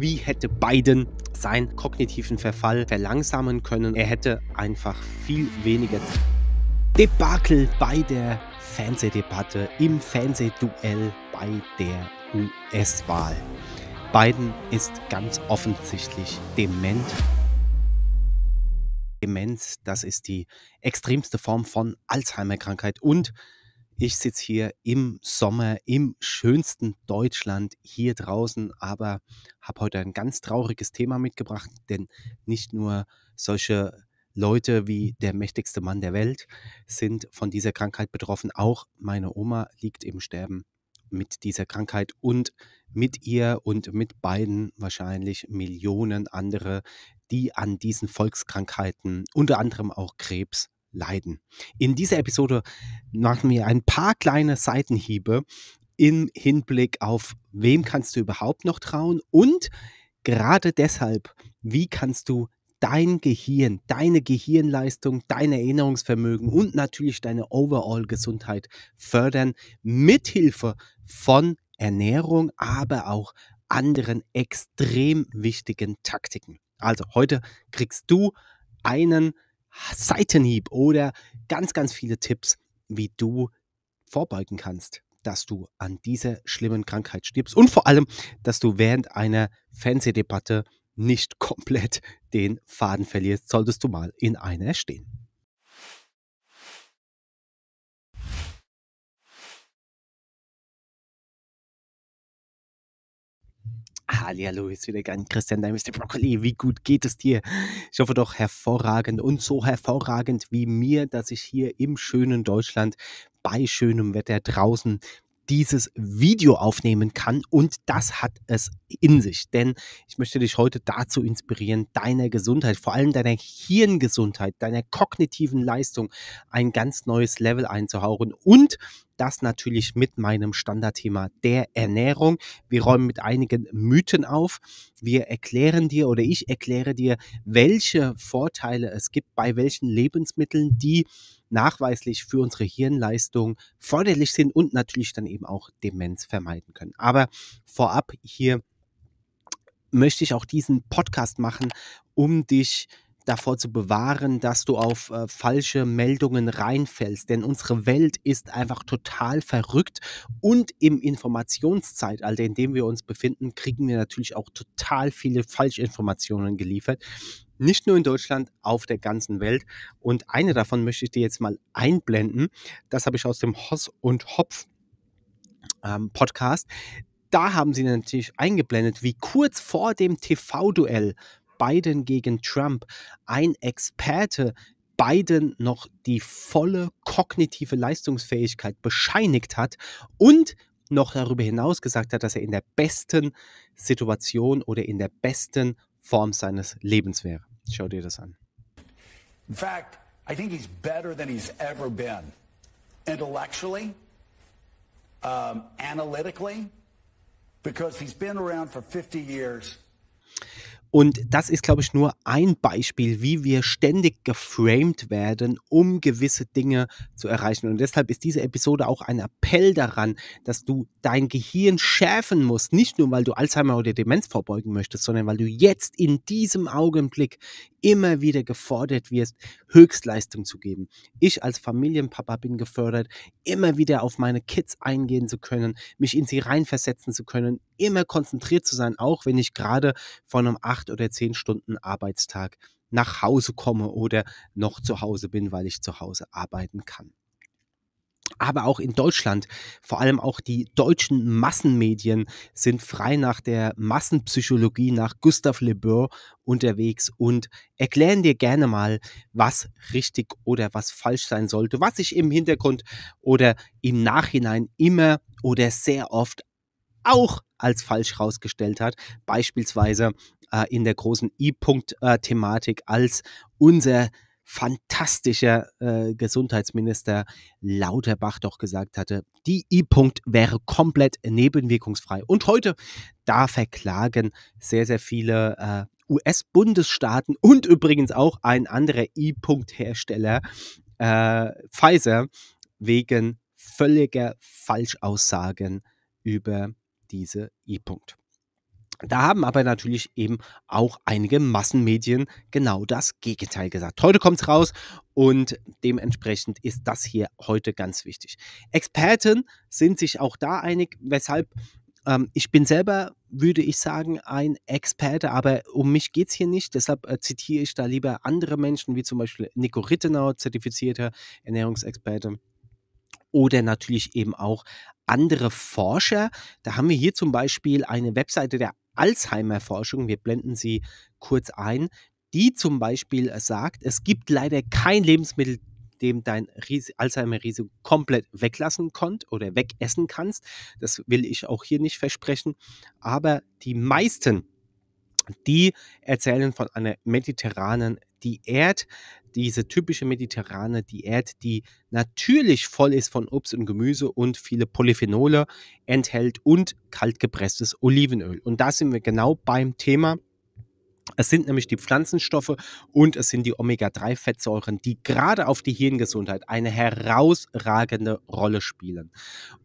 Wie hätte Biden seinen kognitiven Verfall verlangsamen können? Er hätte einfach viel weniger Debakel bei der Fernsehdebatte, im Fernsehduell bei der US-Wahl. Biden ist ganz offensichtlich dement. Demenz, das ist die extremste Form von Alzheimer-Krankheit und ich sitze hier im Sommer, im schönsten Deutschland, hier draußen, aber habe heute ein ganz trauriges Thema mitgebracht, denn nicht nur solche Leute wie der mächtigste Mann der Welt sind von dieser Krankheit betroffen, auch meine Oma liegt im Sterben mit dieser Krankheit und mit ihr und mit beiden wahrscheinlich Millionen andere, die an diesen Volkskrankheiten, unter anderem auch Krebs, leiden. In dieser Episode machen wir ein paar kleine Seitenhiebe im Hinblick auf, wem kannst du überhaupt noch trauen und gerade deshalb, wie kannst du dein Gehirn, deine Gehirnleistung, dein Erinnerungsvermögen und natürlich deine Overall-Gesundheit fördern, mithilfe von Ernährung, aber auch anderen extrem wichtigen Taktiken. Also heute kriegst du einen Seitenhieb oder ganz, ganz viele Tipps, wie du vorbeugen kannst, dass du an dieser schlimmen Krankheit stirbst und vor allem, dass du während einer Fernsehdebatte nicht komplett den Faden verlierst, solltest du mal in einer stehen. Hallo, ist wieder gern Christian, dein Mr. Broccoli. Wie gut geht es dir? Ich hoffe doch hervorragend und so hervorragend wie mir, dass ich hier im schönen Deutschland bei schönem Wetter draußen dieses Video aufnehmen kann und das hat es in sich, denn ich möchte dich heute dazu inspirieren, deiner Gesundheit, vor allem deiner Hirngesundheit, deiner kognitiven Leistung ein ganz neues Level einzuhauchen und das natürlich mit meinem Standardthema der Ernährung. Wir räumen mit einigen Mythen auf. Wir erklären dir oder ich erkläre dir, welche Vorteile es gibt bei welchen Lebensmitteln, die nachweislich für unsere Hirnleistung förderlich sind und natürlich dann eben auch Demenz vermeiden können. Aber vorab hier möchte ich auch diesen Podcast machen, um dich davor zu bewahren, dass du auf äh, falsche Meldungen reinfällst. Denn unsere Welt ist einfach total verrückt und im Informationszeitalter, in dem wir uns befinden, kriegen wir natürlich auch total viele Falschinformationen geliefert. Nicht nur in Deutschland, auf der ganzen Welt. Und eine davon möchte ich dir jetzt mal einblenden. Das habe ich aus dem Hoss und Hopf ähm, Podcast da haben sie natürlich eingeblendet, wie kurz vor dem TV-Duell Biden gegen Trump ein Experte Biden noch die volle kognitive Leistungsfähigkeit bescheinigt hat und noch darüber hinaus gesagt hat, dass er in der besten Situation oder in der besten Form seines Lebens wäre. Schau dir das an. In fact, I think he's better than he's ever been. Intellectually, um, analytically, because he's been around for 50 years. Und das ist, glaube ich, nur ein Beispiel, wie wir ständig geframed werden, um gewisse Dinge zu erreichen. Und deshalb ist diese Episode auch ein Appell daran, dass du dein Gehirn schärfen musst. Nicht nur, weil du Alzheimer oder Demenz vorbeugen möchtest, sondern weil du jetzt in diesem Augenblick immer wieder gefordert wirst, Höchstleistung zu geben. Ich als Familienpapa bin gefördert, immer wieder auf meine Kids eingehen zu können, mich in sie reinversetzen zu können, immer konzentriert zu sein, auch wenn ich gerade von einem acht oder zehn Stunden Arbeitstag nach Hause komme oder noch zu Hause bin, weil ich zu Hause arbeiten kann. Aber auch in Deutschland, vor allem auch die deutschen Massenmedien sind frei nach der Massenpsychologie, nach Gustav Le Bourg unterwegs und erklären dir gerne mal, was richtig oder was falsch sein sollte, was sich im Hintergrund oder im Nachhinein immer oder sehr oft auch als falsch herausgestellt hat. Beispielsweise äh, in der großen e punkt thematik als unser fantastischer äh, Gesundheitsminister Lauterbach doch gesagt hatte, die e punkt wäre komplett nebenwirkungsfrei. Und heute, da verklagen sehr, sehr viele äh, US-Bundesstaaten und übrigens auch ein anderer E-Punkt-Hersteller, äh, Pfizer, wegen völliger Falschaussagen über diese E-Punkt. Da haben aber natürlich eben auch einige Massenmedien genau das Gegenteil gesagt. Heute kommt es raus und dementsprechend ist das hier heute ganz wichtig. Experten sind sich auch da einig, weshalb ähm, ich bin selber, würde ich sagen, ein Experte, aber um mich geht es hier nicht. Deshalb äh, zitiere ich da lieber andere Menschen, wie zum Beispiel Nico Rittenau, zertifizierter Ernährungsexperte oder natürlich eben auch andere Forscher. Da haben wir hier zum Beispiel eine Webseite der Alzheimer-Forschung, wir blenden sie kurz ein, die zum Beispiel äh, sagt, es gibt leider kein Lebensmittel, dem dein Alzheimer-Risiko komplett weglassen konnt oder wegessen kannst. Das will ich auch hier nicht versprechen. Aber die meisten, die erzählen von einer mediterranen Diät, diese typische mediterrane Diät, die natürlich voll ist von Obst und Gemüse und viele Polyphenole enthält und kaltgepresstes Olivenöl. Und da sind wir genau beim Thema. Es sind nämlich die Pflanzenstoffe und es sind die Omega-3-Fettsäuren, die gerade auf die Hirngesundheit eine herausragende Rolle spielen.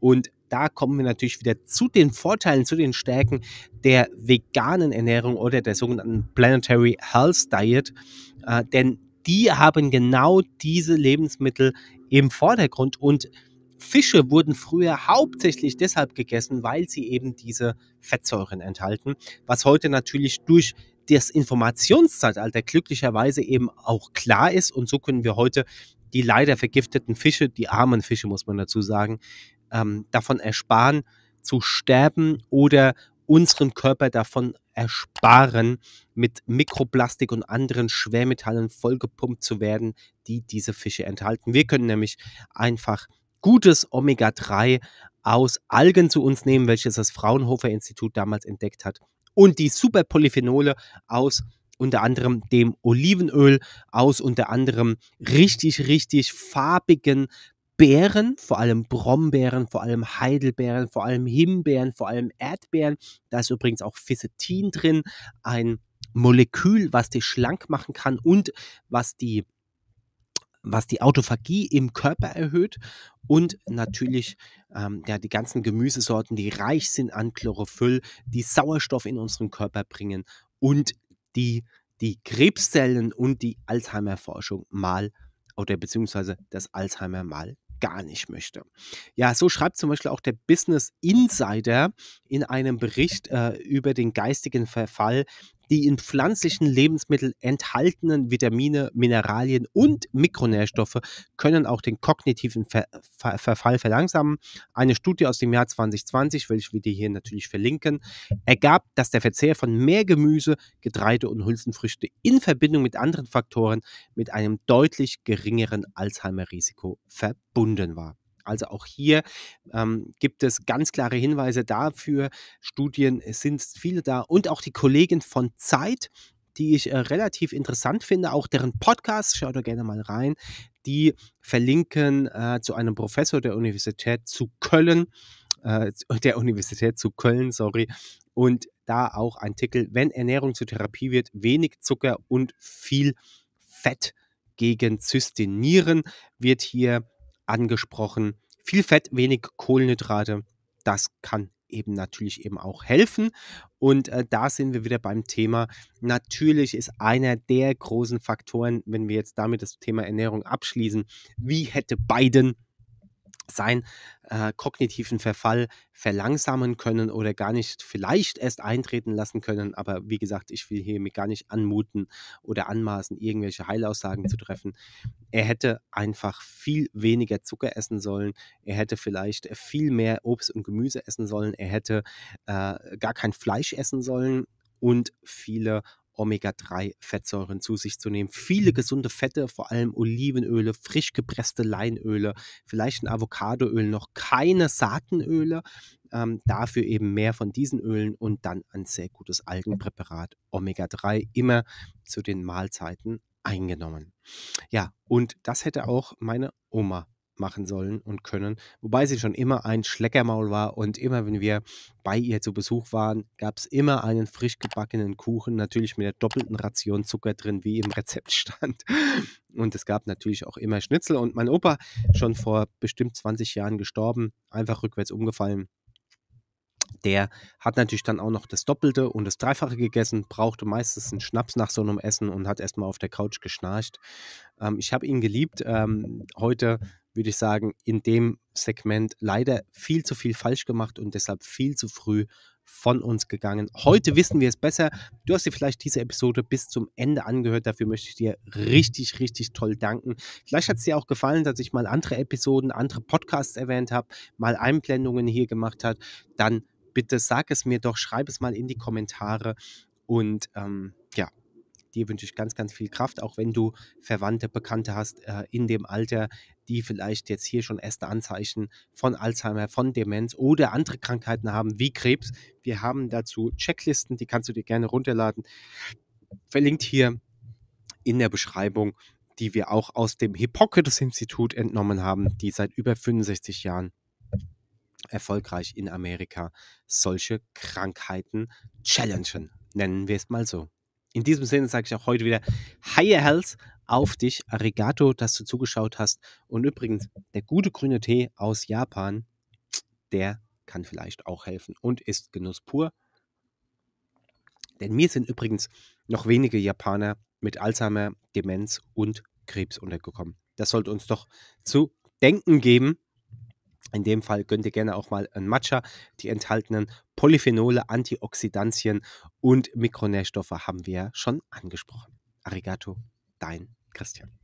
Und da kommen wir natürlich wieder zu den Vorteilen, zu den Stärken der veganen Ernährung oder der sogenannten Planetary Health Diet. Äh, denn die haben genau diese Lebensmittel im Vordergrund und Fische wurden früher hauptsächlich deshalb gegessen, weil sie eben diese Fettsäuren enthalten, was heute natürlich durch das Informationszeitalter glücklicherweise eben auch klar ist und so können wir heute die leider vergifteten Fische, die armen Fische muss man dazu sagen, ähm, davon ersparen zu sterben oder unseren Körper davon ersparen, mit Mikroplastik und anderen Schwermetallen vollgepumpt zu werden, die diese Fische enthalten. Wir können nämlich einfach gutes Omega-3 aus Algen zu uns nehmen, welches das Fraunhofer Institut damals entdeckt hat. Und die Superpolyphenole aus unter anderem dem Olivenöl, aus unter anderem richtig, richtig farbigen Beeren, vor allem Brombeeren, vor allem Heidelbeeren, vor allem Himbeeren, vor allem Erdbeeren. Da ist übrigens auch Fisetin drin, ein Molekül, was dich schlank machen kann und was die, was die Autophagie im Körper erhöht. Und natürlich ähm, ja, die ganzen Gemüsesorten, die reich sind an Chlorophyll, die Sauerstoff in unseren Körper bringen und die die Krebszellen und die Alzheimer-Forschung mal oder beziehungsweise das Alzheimer mal gar nicht möchte. Ja, so schreibt zum Beispiel auch der Business Insider in einem Bericht äh, über den geistigen Verfall die in pflanzlichen Lebensmitteln enthaltenen Vitamine, Mineralien und Mikronährstoffe können auch den kognitiven Ver Ver Verfall verlangsamen. Eine Studie aus dem Jahr 2020, welche wir dir hier natürlich verlinken, ergab, dass der Verzehr von mehr Gemüse, Getreide und Hülsenfrüchte in Verbindung mit anderen Faktoren mit einem deutlich geringeren Alzheimer-Risiko verbunden war. Also auch hier ähm, gibt es ganz klare Hinweise dafür. Studien äh, sind viele da und auch die Kollegen von Zeit, die ich äh, relativ interessant finde, auch deren Podcast, schaut da gerne mal rein, die verlinken äh, zu einem Professor der Universität zu Köln, äh, der Universität zu Köln, sorry, und da auch ein Titel, wenn Ernährung zur Therapie wird, wenig Zucker und viel Fett gegen Zystinieren wird hier angesprochen. Viel Fett, wenig Kohlenhydrate. Das kann eben natürlich eben auch helfen. Und äh, da sind wir wieder beim Thema. Natürlich ist einer der großen Faktoren, wenn wir jetzt damit das Thema Ernährung abschließen, wie hätte Biden seinen äh, kognitiven Verfall verlangsamen können oder gar nicht vielleicht erst eintreten lassen können. Aber wie gesagt, ich will hier mir gar nicht anmuten oder anmaßen, irgendwelche Heilaussagen zu treffen. Er hätte einfach viel weniger Zucker essen sollen. Er hätte vielleicht viel mehr Obst und Gemüse essen sollen. Er hätte äh, gar kein Fleisch essen sollen und viele Omega-3-Fettsäuren zu sich zu nehmen. Viele mhm. gesunde Fette, vor allem Olivenöle, frisch gepresste Leinöle, vielleicht ein Avocadoöl, noch keine Saatenöle. Ähm, dafür eben mehr von diesen Ölen und dann ein sehr gutes Algenpräparat Omega-3 immer zu den Mahlzeiten eingenommen. Ja, und das hätte auch meine Oma machen sollen und können. Wobei sie schon immer ein Schleckermaul war und immer, wenn wir bei ihr zu Besuch waren, gab es immer einen frisch gebackenen Kuchen, natürlich mit der doppelten Ration Zucker drin, wie im Rezept stand. Und es gab natürlich auch immer Schnitzel. Und mein Opa, schon vor bestimmt 20 Jahren gestorben, einfach rückwärts umgefallen, der hat natürlich dann auch noch das Doppelte und das Dreifache gegessen, brauchte meistens einen Schnaps nach so einem Essen und hat erstmal auf der Couch geschnarcht. Ähm, ich habe ihn geliebt. Ähm, heute würde ich sagen, in dem Segment leider viel zu viel falsch gemacht und deshalb viel zu früh von uns gegangen. Heute wissen wir es besser. Du hast dir vielleicht diese Episode bis zum Ende angehört. Dafür möchte ich dir richtig, richtig toll danken. Vielleicht hat es dir auch gefallen, dass ich mal andere Episoden, andere Podcasts erwähnt habe, mal Einblendungen hier gemacht habe. Dann bitte sag es mir doch, schreib es mal in die Kommentare und ähm, ja, dir wünsche ich ganz, ganz viel Kraft, auch wenn du Verwandte, Bekannte hast äh, in dem Alter, die vielleicht jetzt hier schon erste Anzeichen von Alzheimer, von Demenz oder andere Krankheiten haben, wie Krebs. Wir haben dazu Checklisten, die kannst du dir gerne runterladen. Verlinkt hier in der Beschreibung, die wir auch aus dem Hippokrates-Institut entnommen haben, die seit über 65 Jahren erfolgreich in Amerika solche Krankheiten challengen, nennen wir es mal so. In diesem Sinne sage ich auch heute wieder Higher Health auf dich, Arigato, dass du zugeschaut hast. Und übrigens, der gute grüne Tee aus Japan, der kann vielleicht auch helfen und ist Genuss pur. Denn mir sind übrigens noch wenige Japaner mit Alzheimer, Demenz und Krebs untergekommen. Das sollte uns doch zu denken geben. In dem Fall gönnt ihr gerne auch mal einen Matcha. Die enthaltenen Polyphenole, Antioxidantien und Mikronährstoffe haben wir schon angesprochen. Arigato, dein Christian.